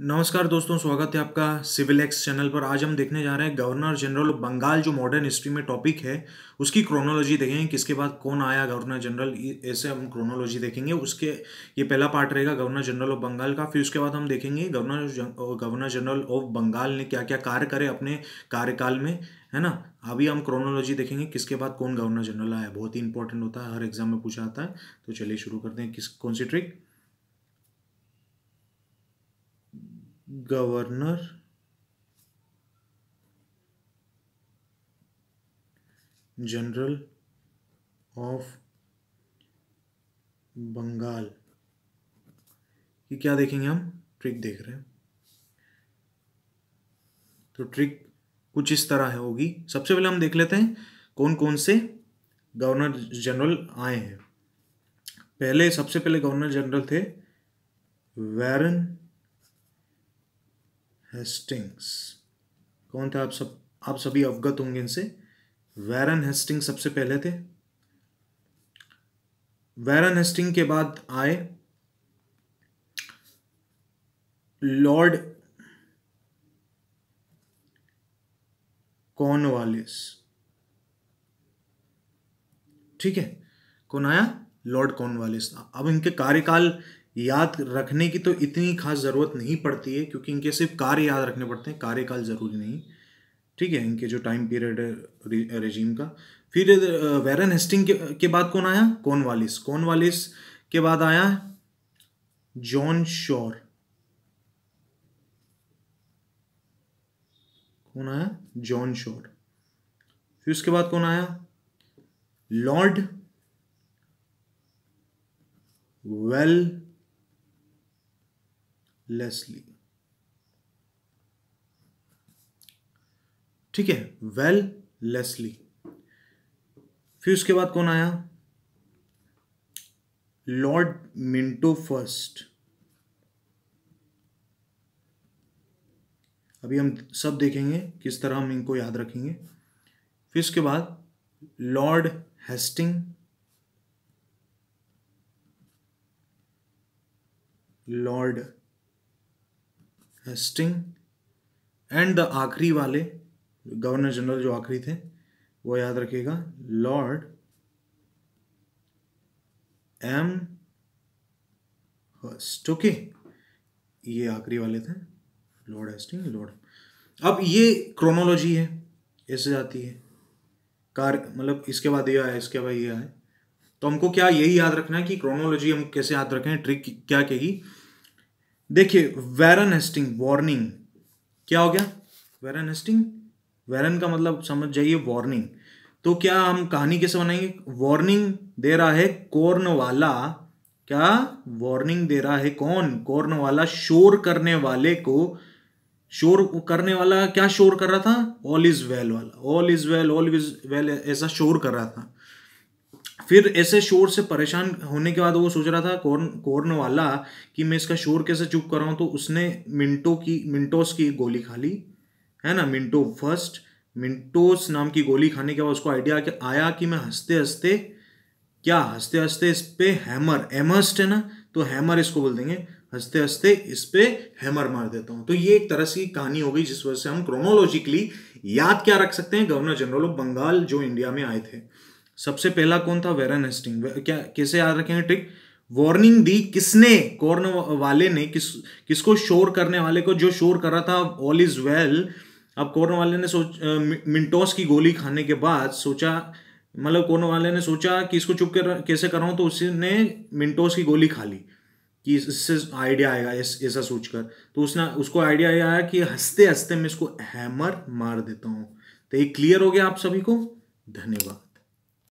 नमस्कार दोस्तों स्वागत है आपका सिविल एक्स चैनल पर आज हम देखने जा रहे हैं गवर्नर जनरल बंगाल जो मॉडर्न हिस्ट्री में टॉपिक है उसकी क्रोनोलॉजी देखेंगे किसके बाद कौन आया गवर्नर जनरल ऐसे हम क्रोनोलॉजी देखेंगे उसके ये पहला पार्ट रहेगा गवर्नर जनरल ऑफ बंगाल का फिर उसके बाद हम देखेंगे governor governor general of Bengal ने क्या क्या कार्य करे अपने कार्यकाल में है ना अभी हम क्रोनोलॉजी देखेंगे किसके बाद कौन गवर्नर जनरल आया बहुत ही इंपॉर्टेंट होता है हर एग्जाम में पूछा आता है तो चलिए शुरू करते हैं किस कौन सी trick governor general of Bengal ये क्या देखेंगे हम ट्रिक देख रहे हैं तो ट्रिक कुछ इस तरह है होगी सबसे पहले हम देख लेते हैं कौन कौन से गवर्नर जनरल आए हैं पहले सबसे पहले गवर्नर जनरल थे वैरन हेस्टिंग्स कौन था आप सब आप सभी अवगत होंगे इनसे वैरन हेस्टिंग सबसे पहले थे वैरन हेस्टिंग के बाद आए लॉर्ड कॉर्नवालिस ठीक है कौन आया लॉर्ड कॉर्नवालिस अब इनके कार्यकाल याद रखने की तो इतनी खास ज़रूरत नहीं पड़ती है क्योंकि इनके सिर्फ कार्य याद रखने पड़ते हैं कार्यकाल ज़रूरी नहीं ठीक है इनके जो टाइम पीरियड है रेजीम का फिर वेरन हेस्टिंग के, के बाद कौन आया कौन वालिस कौन वालिस के बाद आया जॉन शोर कौन आया जॉन शोर फिर उसके बाद कौन आया लॉर्ड वेल लेसली ठीक है वेल लेसली फिर उसके बाद कौन आया लॉर्ड मिंटो फर्स्ट अभी हम सब देखेंगे किस तरह हम इनको याद रखेंगे फिर उसके बाद Lord Hasting Lord Hasting and the आखिरी वाले गवर्नर जनरल जो आखिरी थे वो याद रखिएगा लॉर्ड एम हर्स्ट ओके ये आखिरी वाले थे लॉर्ड हेस्टिंग लॉर्ड अब ये क्रोनोलॉजी है ऐसे जाती है कार मतलब इसके बाद ये आया इसके बाद ये आया तो हमको क्या यही याद रखना है कि क्रोनोलॉजी हम कैसे याद रखें ट्रिक क्या कहेगी देखिए वैरन हेस्टिंग वार्निंग क्या हो गया वैरन हेस्टिंग वैरन का मतलब समझ जाइए वार्निंग तो क्या हम कहानी कैसे बनाएंगे वार्निंग दे रहा है कोर्न वाला क्या वार्निंग दे रहा है कौन कोर्न वाला शोर करने वाले को शोर करने वाला क्या शोर कर रहा था ऑल इज वेल वाला all is well all is well ऐसा शोर कर रहा था फिर ऐसे शोर से परेशान होने के बाद वो सोच रहा था कौन कौन वाला कि मैं इसका शोर कैसे चुप कर रहा हूँ तो उसने मिंटो की मिंटोस की गोली खा ली है ना मिंटो फर्स्ट मिंटोस नाम की गोली खाने के बाद उसको आइडिया आया कि मैं हंसते हंसते क्या हंसते हंसते इस पर हैमर एमस्ट है ना तो हैमर इसको बोल देंगे हंसते हंसते इस पर हैमर मार देता हूँ तो ये एक तरह से कहानी हो गई जिस वजह से हम क्रोनोलॉजिकली याद क्या रख सकते हैं गवर्नर जनरल ऑफ बंगाल जो इंडिया में आए थे सबसे पहला कौन था वेरन हेस्टिंग क्या कैसे याद रखेंगे ट्रिक वार्निंग दी किसने कॉर्न वाले ने किस किसको शोर करने वाले को जो शोर कर रहा था ऑल इज वेल अब कॉर्न वाले ने सोच मिंटोस की गोली खाने के बाद सोचा मतलब कॉर्न वाले ने सोचा कि इसको चुप कर कैसे कराऊँ तो उसने मिंटोस की गोली खा ली कि इससे आइडिया आएगा ऐसा सोचकर तो उसने उसको आइडिया ये आया कि हंसते हंसते मैं इसको हैमर मार देता हूँ तो ये क्लियर हो गया आप सभी को धन्यवाद